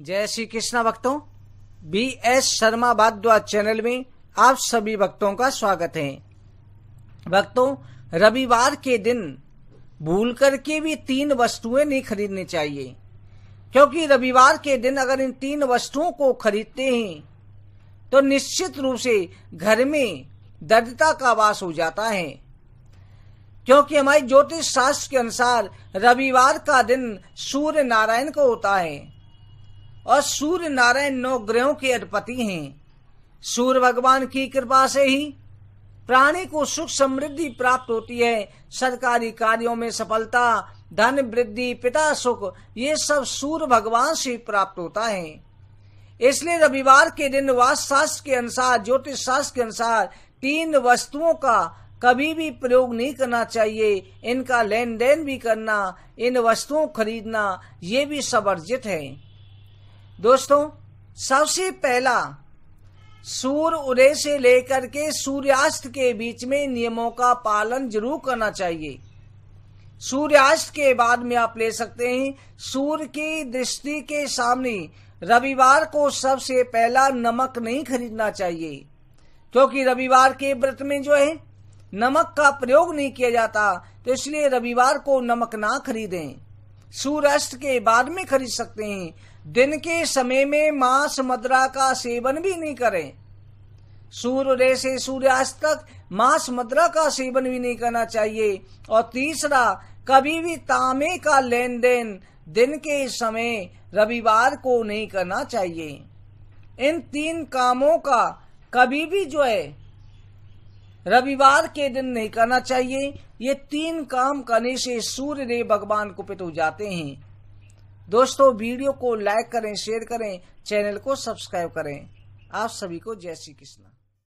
जय श्री कृष्णा भक्तों B S Sharma Bagdwa channel में आप सभी भक्तों का स्वागत है भक्तों रविवार के दिन भूल करके भी तीन वस्तुएं नहीं खरीदनी चाहिए क्योंकि रविवार के दिन अगर इन तीन वस्तुओं को खरीदते हैं तो निश्चित रूप से घर में दर्दता का वास हो जाता है क्योंकि हमारे ज्योतिष शास्त्र के अनुसार रविवार का दिन सूर्य नारायण को होता है और सूर्य नारायण नौ ग्रहों के अधिपति हैं सूर्य भगवान की कृपा से ही प्राणी को सुख समृद्धि प्राप्त होती है सरकारी कार्यों में सफलता धन वृद्धि पिता सुख ये सब सूर्य भगवान से प्राप्त होता है इसलिए रविवार के दिन वास्तु शास्त्र के अनुसार ज्योतिष शास्त्र के अनुसार तीन वस्तुओं का कभी भी प्रयोग नहीं करना चाहिए इनका लेन देन भी करना इन वस्तुओं खरीदना ये भी सब अर्जित है दोस्तों सबसे पहला सूर्य उदय से लेकर के सूर्यास्त के बीच में नियमों का पालन जरूर करना चाहिए सूर्यास्त के बाद में आप ले सकते हैं सूर्य की दृष्टि के सामने रविवार को सबसे पहला नमक नहीं खरीदना चाहिए क्योंकि रविवार के व्रत में जो है नमक का प्रयोग नहीं किया जाता तो इसलिए रविवार को नमक ना खरीदें सूर्यास्त के बाद में खरीद सकते हैं दिन के समय में मांस मदरा का सेवन भी नहीं करें सूर्योदय से सूर्यास्त तक मांस मदरा का सेवन भी नहीं करना चाहिए और तीसरा कभी भी तामे का लेन देन दिन के समय रविवार को नहीं करना चाहिए इन तीन कामों का कभी भी जो है रविवार के दिन नहीं करना चाहिए ये तीन काम करने से सूर्य देव भगवान कुपित हो जाते हैं दोस्तों वीडियो को लाइक करें शेयर करें चैनल को सब्सक्राइब करें आप सभी को जय श्री कृष्णा